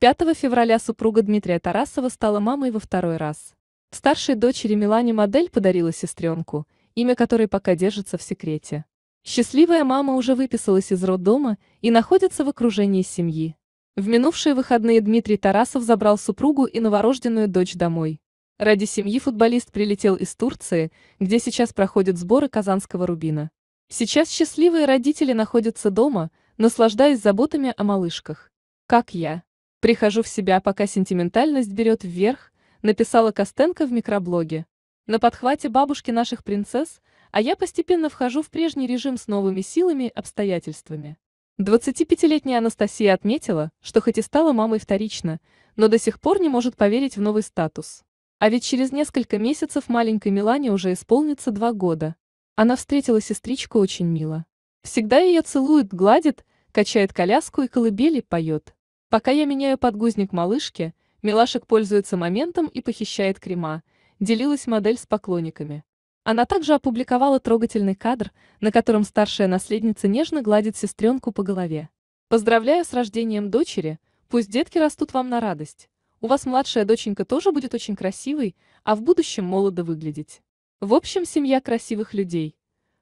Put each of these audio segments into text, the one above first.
5 февраля супруга Дмитрия Тарасова стала мамой во второй раз. Старшей дочери Милане модель подарила сестренку, имя которой пока держится в секрете. Счастливая мама уже выписалась из роддома и находится в окружении семьи. В минувшие выходные Дмитрий Тарасов забрал супругу и новорожденную дочь домой. Ради семьи футболист прилетел из Турции, где сейчас проходят сборы казанского рубина. Сейчас счастливые родители находятся дома, наслаждаясь заботами о малышках. Как я. Прихожу в себя, пока сентиментальность берет вверх, написала Костенко в микроблоге. На подхвате бабушки наших принцесс, а я постепенно вхожу в прежний режим с новыми силами и обстоятельствами. 25-летняя Анастасия отметила, что хоть и стала мамой вторично, но до сих пор не может поверить в новый статус. А ведь через несколько месяцев маленькой Милане уже исполнится два года. Она встретила сестричку очень мило. Всегда ее целует, гладит, качает коляску и колыбели поет. Пока я меняю подгузник малышке, Милашек пользуется моментом и похищает крема, делилась модель с поклонниками. Она также опубликовала трогательный кадр, на котором старшая наследница нежно гладит сестренку по голове. «Поздравляю с рождением дочери, пусть детки растут вам на радость. У вас младшая доченька тоже будет очень красивой, а в будущем молодо выглядеть. В общем, семья красивых людей.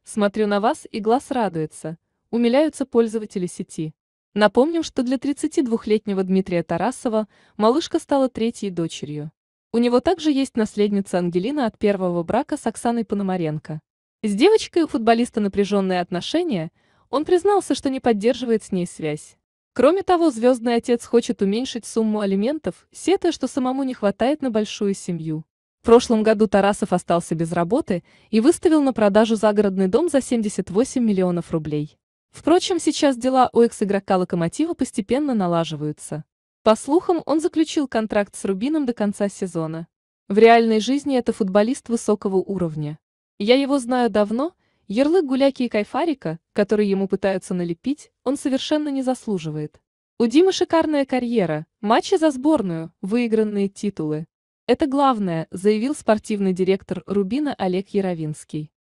Смотрю на вас и глаз радуется», умиляются пользователи сети. Напомним, что для 32-летнего Дмитрия Тарасова малышка стала третьей дочерью. У него также есть наследница Ангелина от первого брака с Оксаной Пономаренко. С девочкой у футболиста напряженные отношения, он признался, что не поддерживает с ней связь. Кроме того, звездный отец хочет уменьшить сумму алиментов, сетуя, что самому не хватает на большую семью. В прошлом году Тарасов остался без работы и выставил на продажу загородный дом за 78 миллионов рублей. Впрочем, сейчас дела у экс-игрока «Локомотива» постепенно налаживаются. По слухам, он заключил контракт с Рубином до конца сезона. В реальной жизни это футболист высокого уровня. Я его знаю давно, ярлык гуляки и кайфарика, который ему пытаются налепить, он совершенно не заслуживает. У Димы шикарная карьера, матчи за сборную, выигранные титулы. Это главное, заявил спортивный директор Рубина Олег Яровинский.